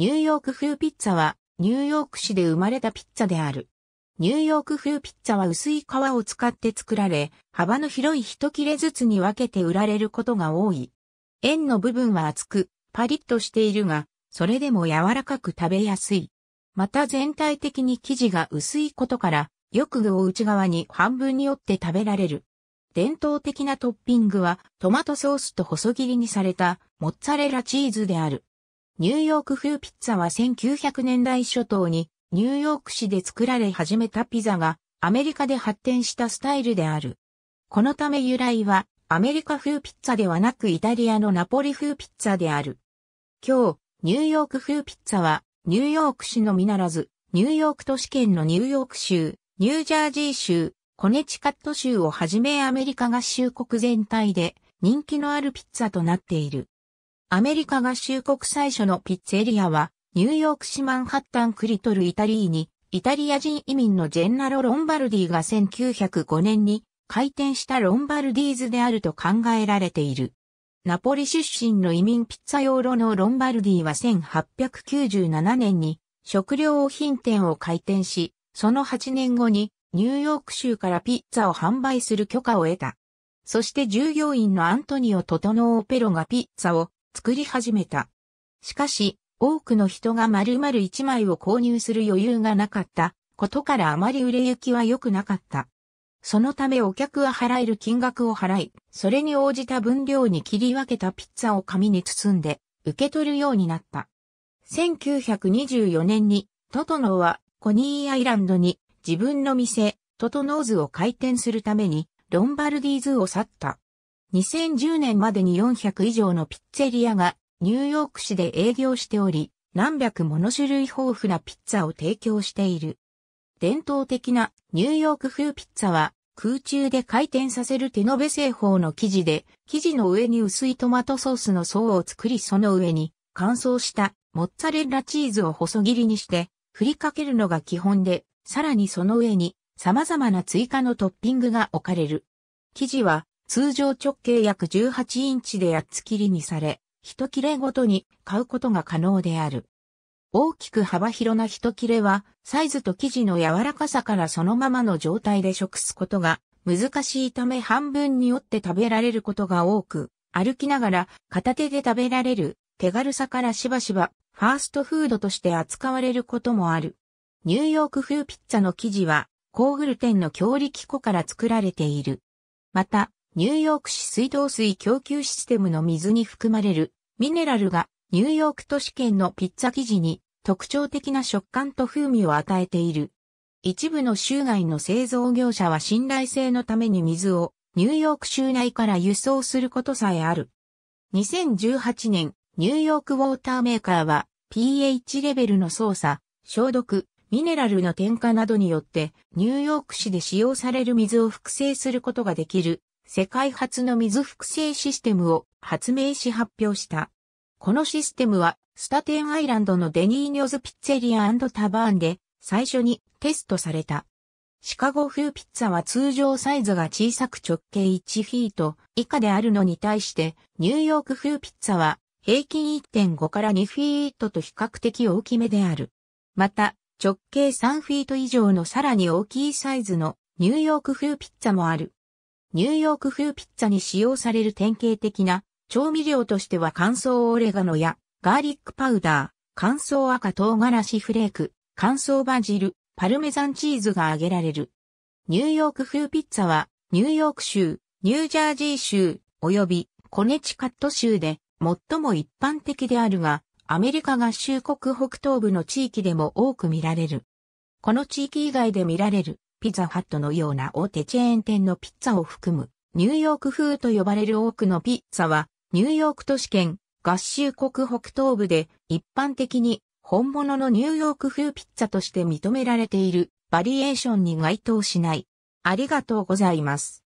ニューヨーク風ピッツァは、ニューヨーク市で生まれたピッツァである。ニューヨーク風ピッツァは薄い皮を使って作られ、幅の広い一切れずつに分けて売られることが多い。円の部分は厚く、パリッとしているが、それでも柔らかく食べやすい。また全体的に生地が薄いことから、よく具を内側に半分に折って食べられる。伝統的なトッピングは、トマトソースと細切りにされたモッツァレラチーズである。ニューヨーク風ピッツァは1900年代初頭にニューヨーク市で作られ始めたピザがアメリカで発展したスタイルである。このため由来はアメリカ風ピッツァではなくイタリアのナポリ風ピッツァである。今日、ニューヨーク風ピッツァはニューヨーク市のみならず、ニューヨーク都市圏のニューヨーク州、ニュージャージー州、コネチカット州をはじめアメリカ合衆国全体で人気のあるピッツァとなっている。アメリカ合衆国最初のピッツェリアは、ニューヨーク市マンハッタンクリトルイタリーに、イタリア人移民のジェンナロ・ロンバルディが1905年に開店したロンバルディーズであると考えられている。ナポリ出身の移民ピッツァ用ロのロンバルディは1897年に食料品店を開店し、その8年後にニューヨーク州からピッツァを販売する許可を得た。そして従業員のアントニオ・トトノー・ペロがピッツァを作り始めた。しかし、多くの人が丸々1枚を購入する余裕がなかったことからあまり売れ行きは良くなかった。そのためお客は払える金額を払い、それに応じた分量に切り分けたピッツァを紙に包んで受け取るようになった。1924年に、トトノはコニーアイランドに自分の店、トトノーズを開店するためにロンバルディーズを去った。2010年までに400以上のピッツェリアがニューヨーク市で営業しており、何百もの種類豊富なピッツァを提供している。伝統的なニューヨーク風ピッツァは空中で回転させる手延べ製法の生地で、生地の上に薄いトマトソースの層を作りその上に乾燥したモッツァレッラチーズを細切りにして振りかけるのが基本で、さらにその上に様々な追加のトッピングが置かれる。生地は通常直径約18インチで八つ切りにされ、一切れごとに買うことが可能である。大きく幅広な一切れは、サイズと生地の柔らかさからそのままの状態で食すことが難しいため半分に折って食べられることが多く、歩きながら片手で食べられる手軽さからしばしばファーストフードとして扱われることもある。ニューヨーク風ピッツァの生地は、コーグルテンの強力粉から作られている。また、ニューヨーク市水道水供給システムの水に含まれるミネラルがニューヨーク都市圏のピッツァ生地に特徴的な食感と風味を与えている。一部の州外の製造業者は信頼性のために水をニューヨーク州内から輸送することさえある。2018年、ニューヨークウォーターメーカーは pH レベルの操作、消毒、ミネラルの添加などによってニューヨーク市で使用される水を複製することができる世界初の水複製システムを発明し発表した。このシステムは、スタテンアイランドのデニーニョズピッツェリアタバーンで最初にテストされた。シカゴ風ピッツァは通常サイズが小さく直径1フィート以下であるのに対して、ニューヨーク風ピッツァは平均1.5から2フィートと比較的大きめである。また、直径3フィート以上のさらに大きいサイズのニューヨーク風ピッツァもある。ニューヨーク風ピッツァに使用される典型的な調味料としては乾燥オレガノやガーリックパウダー、乾燥赤唐辛子フレーク、乾燥バジル、パルメザンチーズが挙げられる。ニューヨーク風ピッツァはニューヨーク州、ニュージャージー州、及びコネチカット州で最も一般的であるが、アメリカ合衆国北東部の地域でも多く見られる。この地域以外で見られるピザハットのような大手チェーン店のピッツァを含む、ニューヨーク風と呼ばれる多くのピッツァは、ニューヨーク都市圏、合衆国北東部で一般的に本物のニューヨーク風ピッツァとして認められているバリエーションに該当しない。ありがとうございます。